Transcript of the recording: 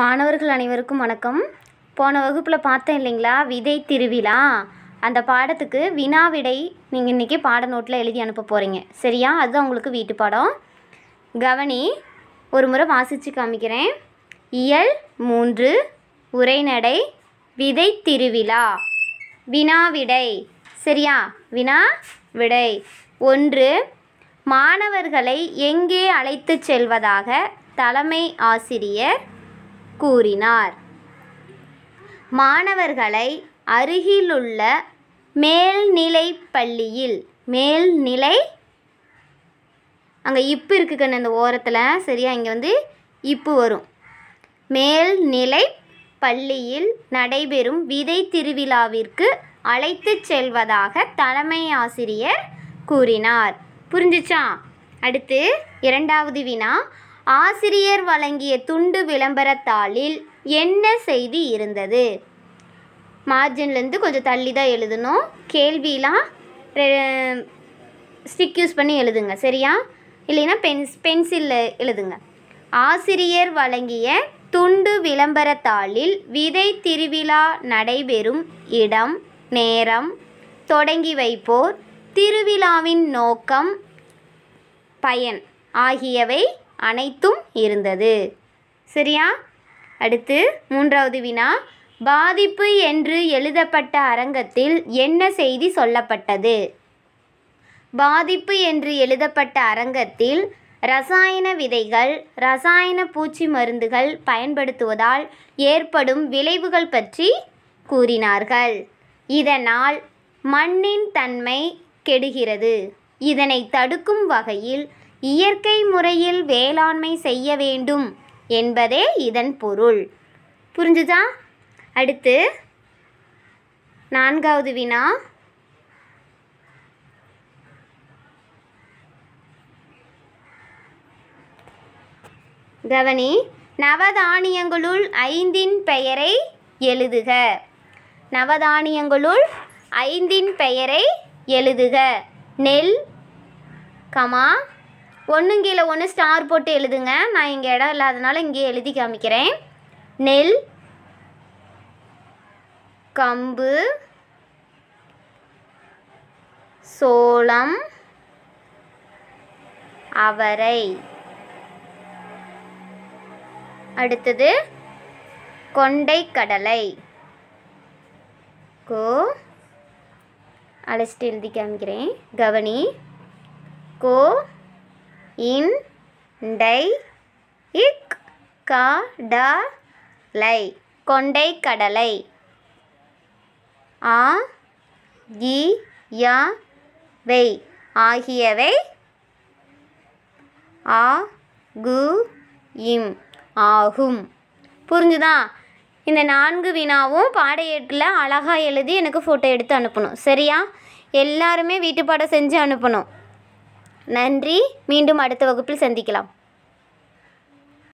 மாணவர்கள் அனைவருக்கும் வணக்கம் போன வகுப்பில் பார்த்தேன் இல்லைங்களா விதை திருவிழா அந்த பாடத்துக்கு வினா விடை நீங்கள் இன்றைக்கி பாட நோட்டில் எழுதி அனுப்ப போகிறீங்க சரியா அது உங்களுக்கு வீட்டு பாடம் கவனி ஒரு முறை வாசித்து காமிக்கிறேன் இயல் மூன்று உரைநடை விதை திருவிழா வினா விடை சரியா வினா விடை ஒன்று மாணவர்களை எங்கே அழைத்து செல்வதாக தலைமை ஆசிரியர் கூறினார் மாணவர்களை அருகிலுள்ள மேல்நிலை பள்ளியில் மேல்நிலை அங்கே இப்பு இருக்குக்கண்ணு அந்த ஓரத்தில் சரியா இங்கே வந்து இப்பு வரும் மேல்நிலை பள்ளியில் நடைபெறும் விதை திருவிழாவிற்கு அழைத்து செல்வதாக தலைமை ஆசிரியர் கூறினார் புரிஞ்சிச்சா அடுத்து இரண்டாவது வினா ஆசிரியர் வழங்கிய துண்டு விளம்பரத்தாளில் என்ன செய்தி இருந்தது மார்ஜின்லேருந்து கொஞ்சம் தள்ளி தான் எழுதணும் கேள்விலாம் ஸ்டிக் யூஸ் பண்ணி எழுதுங்க சரியா இல்லைன்னா பென்ஸ் பென்சிலில் எழுதுங்க ஆசிரியர் வழங்கிய துண்டு விளம்பரத்தாளில் விதை திருவிழா நடைபெறும் இடம் நேரம் தொடங்கி வைப்போர் திருவிழாவின் நோக்கம் பயன் ஆகியவை அனைத்தும் இருந்தது சரியா அடுத்து மூன்றாவது வினா பாதிப்பு என்று எழுதப்பட்ட அரங்கத்தில் என்ன செய்தி சொல்லப்பட்டது பாதிப்பு என்று எழுதப்பட்ட அரங்கத்தில் ரசாயன விதைகள் ரசாயன பூச்சி மருந்துகள் பயன்படுத்துவதால் ஏற்படும் விளைவுகள் பற்றி கூறினார்கள் இதனால் மண்ணின் தன்மை கெடுகிறது இதனை தடுக்கும் வகையில் இயற்கை முறையில் வேளாண்மை செய்ய வேண்டும் என்பதே இதன் பொருள் புரிஞ்சுதா அடுத்து நான்காவது வினா கவனி நவதானியங்களுள் ஐந்தின் பெயரை எழுதுக நவதானியங்களுள் ஐந்தின் பெயரை எழுதுக நெல் கமா ஒன்றும் கீழே ஒன்று ஸ்டார் போட்டு எழுதுங்க நான் இங்கே இடம் இல்லாதனால இங்கேயே எழுதி காமிக்கிறேன் நெல் கம்பு சோளம் அவரை அடுத்தது கொண்டை கடலை கோ அழைச்சிட்டு எழுதி காமிக்கிறேன் கவனி கோ இன் டை இக் கா டா லை கொண்டை கடலை ஆ இ யா வெய் ஆகியவை ஆ கு இம் ஆகும் புரிஞ்சுதா இந்த நான்கு வினாவும் பாடையேட்டில் அழகாக எழுதி எனக்கு ஃபோட்டோ எடுத்து அனுப்பணும் சரியா எல்லாருமே வீட்டு பாடம் செஞ்சு அனுப்பணும் நன்றி மீண்டும் அடுத்த வகுப்பில் சந்திக்கலாம்